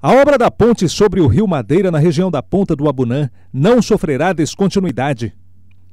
A obra da ponte sobre o Rio Madeira, na região da Ponta do Abunã, não sofrerá descontinuidade.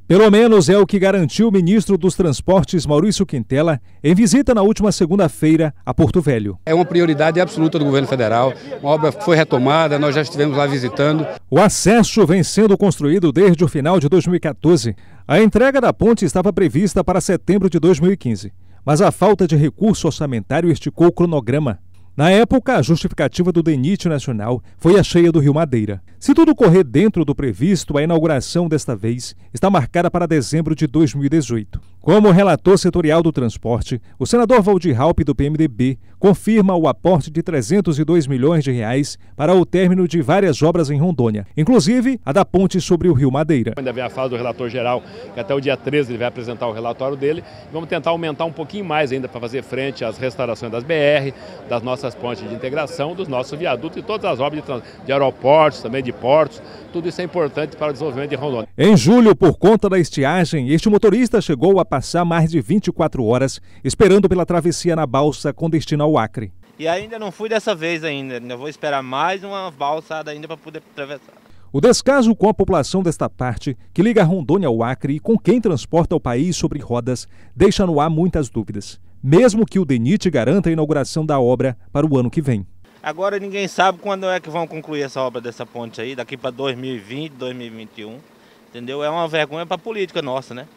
Pelo menos é o que garantiu o ministro dos Transportes, Maurício Quintela, em visita na última segunda-feira a Porto Velho. É uma prioridade absoluta do governo federal. A obra foi retomada, nós já estivemos lá visitando. O acesso vem sendo construído desde o final de 2014. A entrega da ponte estava prevista para setembro de 2015, mas a falta de recurso orçamentário esticou o cronograma. Na época, a justificativa do DENIT nacional foi a cheia do Rio Madeira. Se tudo correr dentro do previsto, a inauguração desta vez está marcada para dezembro de 2018. Como relator setorial do transporte, o senador Valdir Halpe do PMDB confirma o aporte de 302 milhões de reais para o término de várias obras em Rondônia, inclusive a da ponte sobre o Rio Madeira. Ainda vem a fase do relator geral, que até o dia 13 ele vai apresentar o relatório dele. Vamos tentar aumentar um pouquinho mais ainda para fazer frente às restaurações das BR, das nossas pontes de integração, dos nossos viadutos e todas as obras de, de aeroportos, também de portos. Tudo isso é importante para o desenvolvimento de Rondônia. Em julho, por conta da estiagem, este motorista chegou a passar mais de 24 horas esperando pela travessia na balsa com destino ao Acre. E ainda não fui dessa vez ainda, ainda né? vou esperar mais uma balsada ainda para poder atravessar. O descaso com a população desta parte, que liga Rondônia ao Acre e com quem transporta o país sobre rodas, deixa no ar muitas dúvidas, mesmo que o DENIT garanta a inauguração da obra para o ano que vem. Agora ninguém sabe quando é que vão concluir essa obra dessa ponte aí, daqui para 2020, 2021. Entendeu? É uma vergonha para a política nossa, né?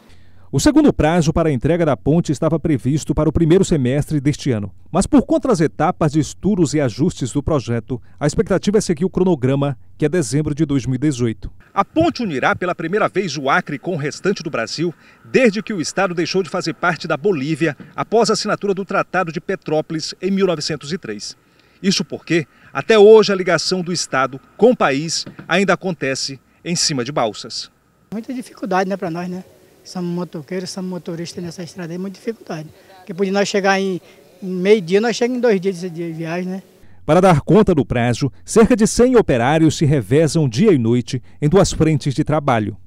O segundo prazo para a entrega da ponte estava previsto para o primeiro semestre deste ano, mas por conta das etapas de estudos e ajustes do projeto, a expectativa é seguir o cronograma, que é dezembro de 2018. A ponte unirá pela primeira vez o Acre com o restante do Brasil, desde que o estado deixou de fazer parte da Bolívia após a assinatura do Tratado de Petrópolis em 1903. Isso porque, até hoje, a ligação do estado com o país ainda acontece em cima de balsas. Muita dificuldade né, para nós, né? Somos motoqueiros, somos motoristas nessa estrada, é muita dificuldade. Porque por nós chegar em, em meio dia, nós chegamos em dois dias de viagem, né? Para dar conta do prazo, cerca de 100 operários se revezam dia e noite em duas frentes de trabalho.